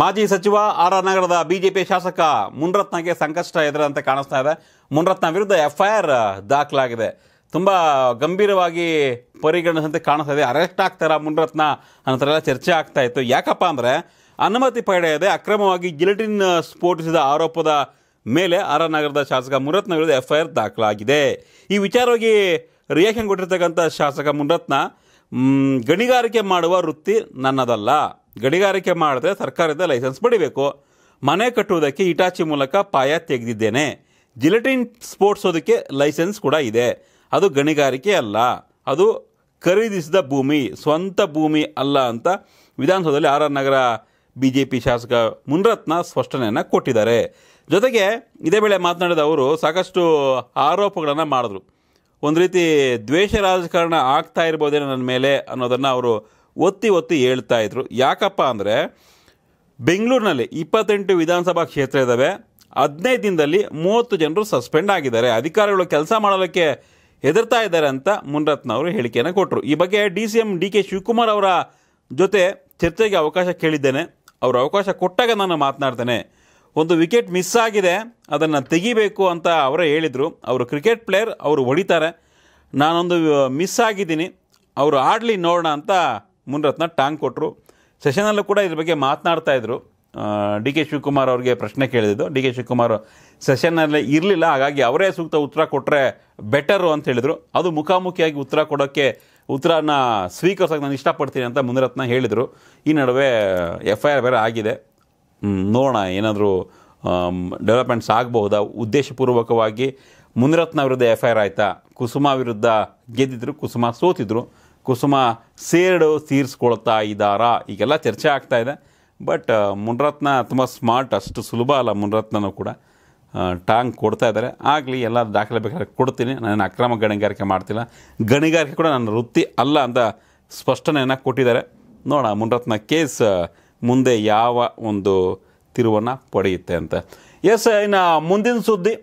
ಮಾಜಿ ಸಚಿವ R R ನಗರದ ಬಿಜೆಪಿ ಶಾಸಕ ಮುನ್ರತ್ನಗೆ ಸಂಕಷ್ಟ ಎದುರಂತೆ ಕಾಣಿಸ್ತಾ ಇದೆ ಮುನ್ರತ್ನ ವಿರುದ್ಧ ಎಫ್ಐಆರ್ ದಾಖಲಾಗಿದೆ ತುಂಬ ಗಂಭೀರವಾಗಿ ಪರಿಗಣಿಸಿದಂತೆ ಕಾಣಿಸ್ತಾ ಇದೆ ಅರೆಸ್ಟ್ ಆಗ್ತಾರ ಮುನ್ರತ್ನ ಅನ್ನೋಥರ ಎಲ್ಲ ಚರ್ಚೆ ಆಗ್ತಾ ಇತ್ತು ಯಾಕಪ್ಪ ಅಂದರೆ ಅನುಮತಿ ಪಡೆಯದೆ ಅಕ್ರಮವಾಗಿ ಜಿಲೆಟಿನ್ ಸ್ಫೋಟಿಸಿದ ಆರೋಪದ ಮೇಲೆ ಆರ್ ಆರ್ ನಗರದ ಶಾಸಕ ಮುನ್ರತ್ನ ವಿರುದ್ಧ ಎಫ್ಐಆರ್ ದಾಖಲಾಗಿದೆ ಈ ವಿಚಾರವಾಗಿ ರಿಯಾಕ್ಷನ್ ಕೊಟ್ಟಿರ್ತಕ್ಕಂಥ ಶಾಸಕ ಮುನ್ರತ್ನ ಗಣಿಗಾರಿಕೆ ಮಾಡುವ ವೃತ್ತಿ ನನ್ನದಲ್ಲ ಗಣಿಗಾರಿಕೆ ಮಾಡಿದ್ರೆ ಸರ್ಕಾರದಿಂದ ಲೈಸೆನ್ಸ್ ಪಡಿಬೇಕು ಮನೆ ಕಟ್ಟುವುದಕ್ಕೆ ಇಟಾಚಿ ಮೂಲಕ ಪಾಯ ತೆಗೆದಿದ್ದೇನೆ ಜಿಲೆಟಿನ್ ಸ್ಪೋರ್ಟ್ಸೋದಕ್ಕೆ ಲೈಸೆನ್ಸ್ ಕೂಡ ಇದೆ ಅದು ಗಣಿಗಾರಿಕೆ ಅಲ್ಲ ಅದು ಖರೀದಿಸಿದ ಭೂಮಿ ಸ್ವಂತ ಭೂಮಿ ಅಲ್ಲ ಅಂತ ವಿಧಾನಸೌಧದಲ್ಲಿ R R Nagar B J P ಶಾಸಕ ಮುನ್ರತ್ನ ಸ್ಪಷ್ಟನೆಯನ್ನು ಕೊಟ್ಟಿದ್ದಾರೆ ಜೊತೆಗೆ ಇದೇ ವೇಳೆ ಮಾತನಾಡಿದ ಅವರು ಸಾಕಷ್ಟು ಆರೋಪಗಳನ್ನು ಮಾಡಿದ್ರು ಒಂದು ರೀತಿ ದ್ವೇಷ ರಾಜಕಾರಣ ಆಗ್ತಾ ಇರ್ಬೋದೇನೋ ನನ್ನ ಮೇಲೆ ಅನ್ನೋದನ್ನು ಅವರು ಒತ್ತಿ ಒತ್ತಿ ಹೇಳ್ತಾ ಇದ್ರು ಯಾಕಪ್ಪ ಅಂದರೆ ಬೆಂಗಳೂರಿನಲ್ಲಿ ಇಪ್ಪತ್ತೆಂಟು ವಿಧಾನಸಭಾ ಕ್ಷೇತ್ರ ಇದ್ದಾವೆ ಹದಿನೈದು ದಿನದಲ್ಲಿ ಮೂವತ್ತು ಜನರು ಸಸ್ಪೆಂಡ್ ಆಗಿದ್ದಾರೆ ಅಧಿಕಾರಿಗಳು ಕೆಲಸ ಮಾಡೋದಕ್ಕೆ ಹೆದರ್ತಾ ಇದ್ದಾರೆ ಅಂತ ಅವರು ಹೇಳಿಕೆಯನ್ನು ಕೊಟ್ಟರು ಈ ಬಗ್ಗೆ D C M D K Shivakumar ಅವರ ಜೊತೆ ಚರ್ಚೆಗೆ ಅವಕಾಶ ಕೇಳಿದ್ದೇನೆ ಅವರ ಅವಕಾಶ ಕೊಟ್ಟಾಗ ನಾನು ಮಾತನಾಡ್ತೇನೆ ಒಂದು ವಿಕೆಟ್ ಮಿಸ್ ಆಗಿದೆ ಅದನ್ನು ತೆಗಿಬೇಕು ಅಂತ ಅವರೇ ಹೇಳಿದರು ಅವರು ಕ್ರಿಕೆಟ್ ಪ್ಲೇಯರ್ ಅವರು ಹೊಡಿತಾರೆ ನಾನೊಂದು ಮಿಸ್ ಆಗಿದ್ದೀನಿ ಅವರು ಆಡಲಿ ನೋಡೋಣ ಅಂತ ಮುನ್ರತ್ನ ಟಾಂಗ್ ಕೊಟ್ಟರು ಸೆಷನಲ್ಲೂ ಕೂಡ ಇದ್ರ ಬಗ್ಗೆ ಮಾತನಾಡ್ತಾ ಇದ್ರು ಡಿ ಕೆ ಶಿವಕುಮಾರ್ ಅವರಿಗೆ ಪ್ರಶ್ನೆ ಕೇಳಿದ್ದು ಡಿ ಕೆ ಶಿವಕುಮಾರ್ ಸೆಷನಲ್ಲಿ ಇರಲಿಲ್ಲ ಹಾಗಾಗಿ ಅವರೇ ಸೂಕ್ತ ಉತ್ತರ ಕೊಟ್ಟರೆ ಬೆಟರು ಅಂತ ಹೇಳಿದರು ಅದು ಮುಖಾಮುಖಿಯಾಗಿ ಉತ್ತರ ಕೊಡೋಕ್ಕೆ ಉತ್ತರನ ಸ್ವೀಕರಿಸೋಕೆ ನಾನು ಇಷ್ಟಪಡ್ತೀನಿ ಅಂತ ಮುನಿರತ್ನ ಹೇಳಿದರು ಈ ನಡುವೆ ಎಫ್ ಐ ಆರ್ ಬೇರೆ ಆಗಿದೆ ನೋಡೋಣ ಏನಾದರೂ ಡೆವಲಪ್ಮೆಂಟ್ಸ್ ಆಗಬಹುದಾ ಉದ್ದೇಶಪೂರ್ವಕವಾಗಿ ಮುನಿರತ್ನ ವಿರುದ್ಧ ಎಫ್ ಐ ಆರ್ ಆಯಿತಾ ಕುಸುಮ ವಿರುದ್ಧ ಗೆದ್ದಿದ್ರು ಕುಸುಮ ಸೋತಿದ್ರು ಕುಸುಮ ಸೇರ್ಡು ತೀರಿಸ್ಕೊಳ್ತಾ ಇದ್ದಾರಾ ಈಗೆಲ್ಲ ಚರ್ಚೆ ಆಗ್ತಾ ಇದೆ ಬಟ್ ಮುನರತ್ನ ತುಂಬ ಸ್ಮಾರ್ಟ್ ಅಷ್ಟು ಸುಲಭ ಅಲ್ಲ ಮುನರತ್ನೂ ಕೂಡ ಟಾಂಗ್ ಕೊಡ್ತಾ ಇದ್ದಾರೆ ಆಗಲಿ ಎಲ್ಲ ದಾಖಲೆ ಬೇಕಾದ್ರೆ ಕೊಡ್ತೀನಿ ನಾನು ಅಕ್ರಮ ಗಣಿಗಾರಿಕೆ ಮಾಡ್ತಿಲ್ಲ ಗಣಿಗಾರಿಕೆ ಕೂಡ ನನ್ನ ವೃತ್ತಿ ಅಲ್ಲ ಅಂತ ಸ್ಪಷ್ಟನೆಯನ್ನು ಕೊಟ್ಟಿದ್ದಾರೆ ನೋಡೋಣ ಮುನರತ್ನ ಕೇಸ್ ಮುಂದೆ ಯಾವ ಒಂದು ತಿರುವನ್ನು ಪಡೆಯುತ್ತೆ ಅಂತ ಎಸ್ ಇನ್ನು ಮುಂದಿನ ಸುದ್ದಿ